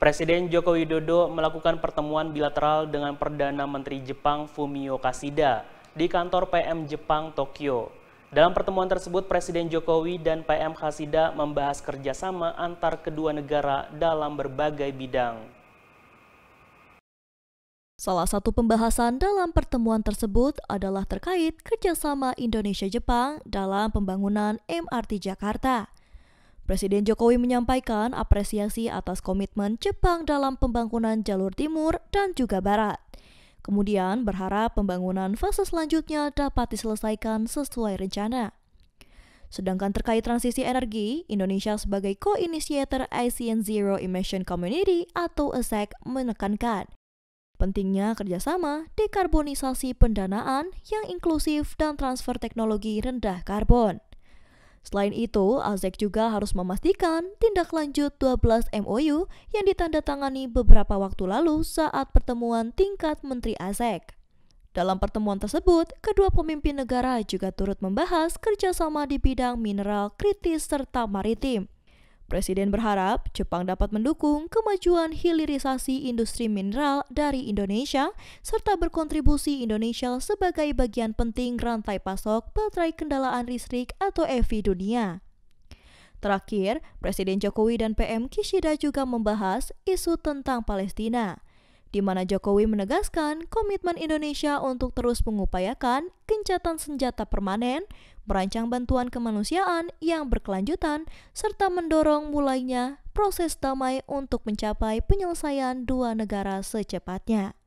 Presiden Joko Widodo melakukan pertemuan bilateral dengan Perdana Menteri Jepang Fumio Kishida di kantor PM Jepang Tokyo. Dalam pertemuan tersebut, Presiden Jokowi dan PM Kishida membahas kerjasama antar kedua negara dalam berbagai bidang. Salah satu pembahasan dalam pertemuan tersebut adalah terkait kerjasama Indonesia-Jepang dalam pembangunan MRT Jakarta. Presiden Jokowi menyampaikan apresiasi atas komitmen Jepang dalam pembangunan jalur timur dan juga barat. Kemudian berharap pembangunan fase selanjutnya dapat diselesaikan sesuai rencana. Sedangkan terkait transisi energi, Indonesia sebagai co-initiator ICN Zero Emission Community atau ASEC menekankan pentingnya kerjasama dekarbonisasi pendanaan yang inklusif dan transfer teknologi rendah karbon. Selain itu, ASEC juga harus memastikan tindak lanjut 12 MOU yang ditandatangani beberapa waktu lalu saat pertemuan tingkat Menteri ASEC. Dalam pertemuan tersebut, kedua pemimpin negara juga turut membahas kerjasama di bidang mineral kritis serta maritim. Presiden berharap Jepang dapat mendukung kemajuan hilirisasi industri mineral dari Indonesia serta berkontribusi Indonesia sebagai bagian penting rantai pasok baterai kendalaan listrik atau EV dunia. Terakhir, Presiden Jokowi dan PM Kishida juga membahas isu tentang Palestina di mana Jokowi menegaskan komitmen Indonesia untuk terus mengupayakan gencatan senjata permanen, merancang bantuan kemanusiaan yang berkelanjutan, serta mendorong mulainya proses damai untuk mencapai penyelesaian dua negara secepatnya.